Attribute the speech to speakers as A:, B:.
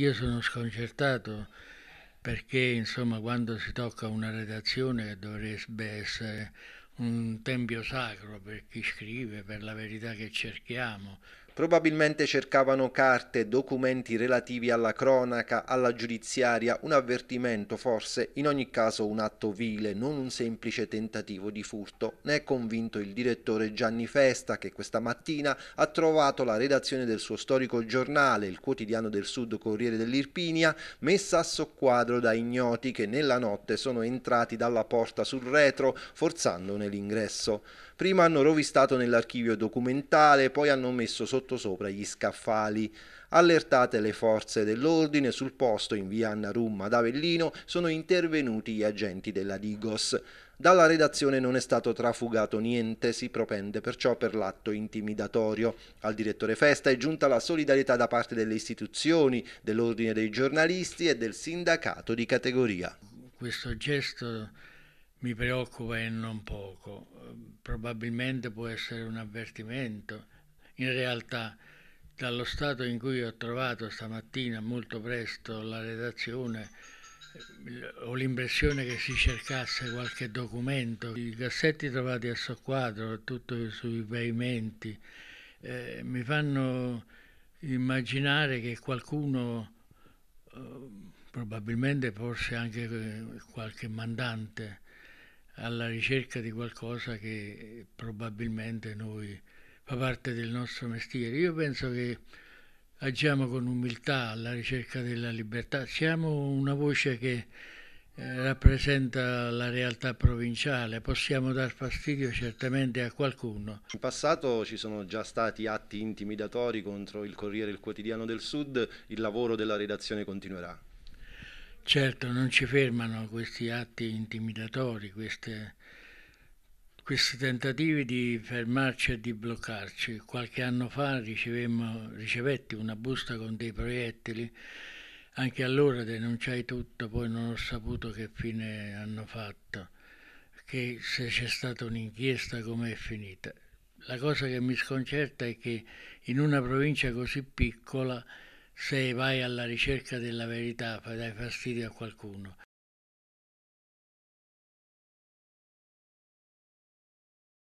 A: Io sono sconcertato perché insomma quando si tocca una redazione che dovrebbe essere un tempio sacro per chi scrive, per la verità che cerchiamo,
B: Probabilmente cercavano carte, documenti relativi alla cronaca, alla giudiziaria, un avvertimento forse, in ogni caso un atto vile, non un semplice tentativo di furto. Ne è convinto il direttore Gianni Festa che questa mattina ha trovato la redazione del suo storico giornale, il quotidiano del Sud Corriere dell'Irpinia, messa a soqquadro da ignoti che nella notte sono entrati dalla porta sul retro, forzandone l'ingresso. Prima hanno rovistato nell'archivio documentale, poi hanno messo sotto sopra gli scaffali. Allertate le forze dell'ordine, sul posto in via Anna Rumma ad Avellino sono intervenuti gli agenti della Digos. Dalla redazione non è stato trafugato niente, si propende perciò per l'atto intimidatorio. Al direttore Festa è giunta la solidarietà da parte delle istituzioni, dell'ordine dei giornalisti e del sindacato di categoria.
A: Questo gesto mi preoccupa e non poco. Probabilmente può essere un avvertimento in realtà dallo stato in cui ho trovato stamattina molto presto la redazione ho l'impressione che si cercasse qualche documento, i cassetti trovati a soqquadro, tutto sui pavimenti, eh, mi fanno immaginare che qualcuno, eh, probabilmente forse anche eh, qualche mandante, alla ricerca di qualcosa che probabilmente noi fa parte del nostro mestiere. Io penso che agiamo con umiltà alla ricerca della libertà, siamo una voce che eh, rappresenta la realtà provinciale, possiamo dar fastidio certamente a qualcuno.
B: In passato ci sono già stati atti intimidatori contro il Corriere e il Quotidiano del Sud, il lavoro della redazione continuerà.
A: Certo, non ci fermano questi atti intimidatori, queste questi tentativi di fermarci e di bloccarci. Qualche anno fa ricevetti una busta con dei proiettili, anche allora denunciai tutto, poi non ho saputo che fine hanno fatto, che se c'è stata un'inchiesta come è finita. La cosa che mi sconcerta è che in una provincia così piccola, se vai alla ricerca della verità, dai fastidio a qualcuno.